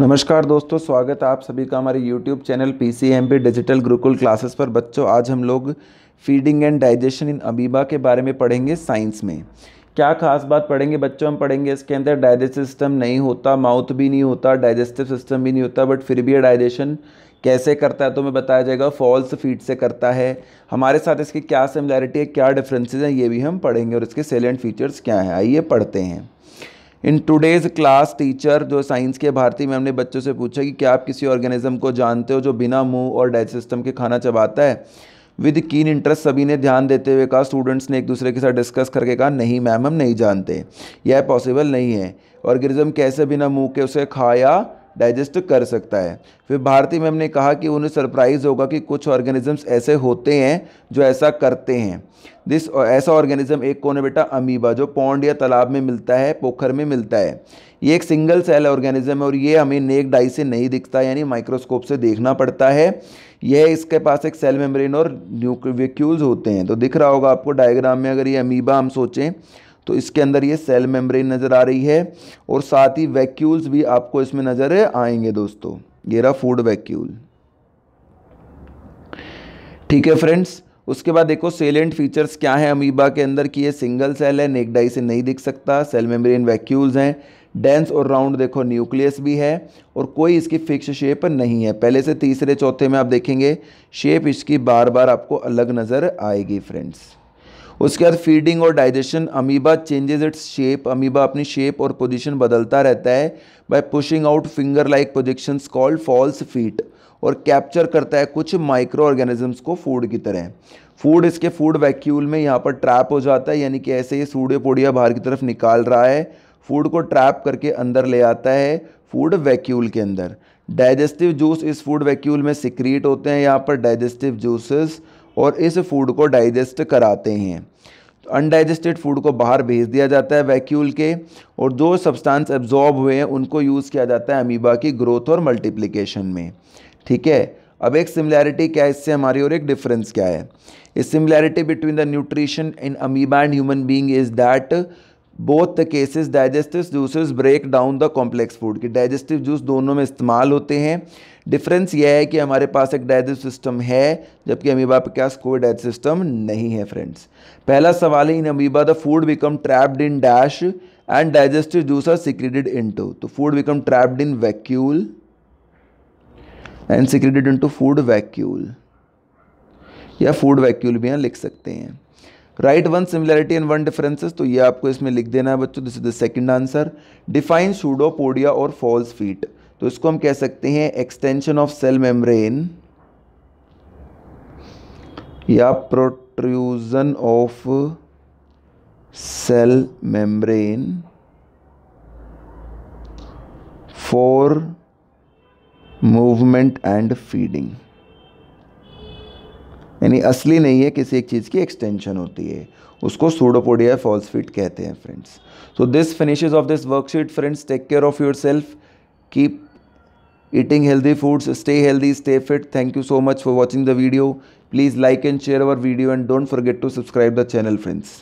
नमस्कार दोस्तों स्वागत है आप सभी का हमारे YouTube channel P C M P digital Gurukul classes पर बच्चों आज हम लोग feeding and digestion in amoeba के बारे में पढ़ेंगे साइंस में क्या खास बात पढ़ेंगे बच्चों हम पढ़ेंगे इसके अंदर डाइजेस्टिव सिस्टम नहीं होता माउथ भी नहीं होता डाइजेस्टिव सिस्टम भी नहीं होता बट फिर भी डाइजेशन कैसे करता है तो हमें बताया जाएगा फॉल्स फीड से करता है हमारे साथ इसकी क्या सिमिलैरिटी है क्या डिफरेंसेज हैं ये भी हम पढ़ेंगे और इसके सेलेंट फीचर्स क्या हैं आइए पढ़ते हैं इन टूडेज़ क्लास टीचर जो साइंस के भारती में हमने बच्चों से पूछा कि क्या आप किसी ऑर्गेनिज्म को जानते हो जो बिना मुंह और डाइज सिस्टम के खाना चबाता है विद कीन इंटरेस्ट सभी ने ध्यान देते हुए कहा स्टूडेंट्स ने एक दूसरे के साथ डिस्कस करके कहा नहीं मैम हम नहीं जानते यह पॉसिबल नहीं है ऑर्गेनिज्म कैसे बिना मुंह के उसे खाया डाइजेस्ट कर सकता है फिर भारती मैम ने कहा कि उन्हें सरप्राइज़ होगा कि कुछ ऑर्गेनिजम्स ऐसे होते हैं जो ऐसा करते हैं दिस ऐसा ऑर्गेनिज्म एक कौन है बेटा अमीबा जो पौंड या तालाब में मिलता है पोखर में मिलता है ये एक सिंगल सेल ऑर्गेनिज्म है और ये हमें नेक डाई से नहीं दिखता यानी माइक्रोस्कोप से देखना पड़ता है यह इसके पास एक सेल मेम्ब्रेन और न्यूक्विक्यूल्स होते हैं तो दिख रहा होगा आपको डायग्राम में अगर ये अमीबा हम सोचें तो इसके अंदर ये सेल मेम्ब्रेन नज़र आ रही है और साथ ही वैक्यूल्स भी आपको इसमें नज़र आएंगे दोस्तों ये रहा फूड वैक्यूल ठीक है फ्रेंड्स उसके बाद देखो सेलेंट फीचर्स क्या हैं अमीबा के अंदर कि ये सिंगल सेल है नेकडाई से नहीं दिख सकता सेल मेम्ब्रेन वैक्यूल्स हैं डेंस और राउंड देखो न्यूक्लियस भी है और कोई इसकी फिक्स शेप नहीं है पहले से तीसरे चौथे में आप देखेंगे शेप इसकी बार बार आपको अलग नज़र आएगी फ्रेंड्स उसके बाद फीडिंग और digestion amoeba changes its shape amoeba अपनी शेप और पोजिशन बदलता रहता है by pushing out finger like projections called false feet और कैप्चर करता है कुछ माइक्रो ऑर्गेनिजम्स को फूड की तरह फूड इसके फूड वैक्यूल में यहाँ पर ट्रैप हो जाता है यानी कि ऐसे ये सूढ़े पोड़िया बाहर की तरफ निकाल रहा है फूड को ट्रैप करके अंदर ले आता है फूड वैक्यूल के अंदर डाइजेस्टिव जूस इस फूड वैक्यूल में सिक्रीट होते हैं यहाँ पर डाइजेस्टिव जूसेस और इस फूड को डाइजेस्ट कराते हैं अनडाइजेस्टेड तो फूड को बाहर भेज दिया जाता है वैक्यूल के और जो सब्सटेंस एब्जॉर्ब हुए हैं उनको यूज़ किया जाता है अमीबा की ग्रोथ और मल्टीप्लिकेशन में ठीक है अब एक सिमिलैरिटी क्या है इससे हमारी और एक डिफरेंस क्या है इस similarity between the nutrition in amoeba and human being is that both the cases digestive juices break down the complex food कि डाइजेस्टिव जूस दोनों में इस्तेमाल होते हैं डिफरेंस यह है कि हमारे पास एक डाइजेस्टिव सिस्टम है जबकि अमीबा के पास कोई डाइजेस्टिव सिस्टम नहीं है फ्रेंड्स पहला सवाल है in amoeba the food become trapped in dash and digestive juice are secreted to तो food become trapped in vacuole and secreted to food vacuole या फूड वैक्यूल भी यहाँ लिख सकते हैं right one similarity and one differences तो ये आपको इसमें लिख देना है बच्चों this is the second answer define pseudopodia और फॉल्स फीट तो इसको हम कह सकते हैं एक्सटेंशन ऑफ सेल मेम्ब्रेन या protrusion of cell membrane for movement and feeding यानी असली नहीं है किसी एक चीज़ की एक्सटेंशन होती है उसको सोडोपोडिया फिट कहते हैं friends so this finishes of this worksheet friends take care of yourself keep eating healthy foods stay healthy stay fit thank you so much for watching the video please like and share our video and don't forget to subscribe the channel friends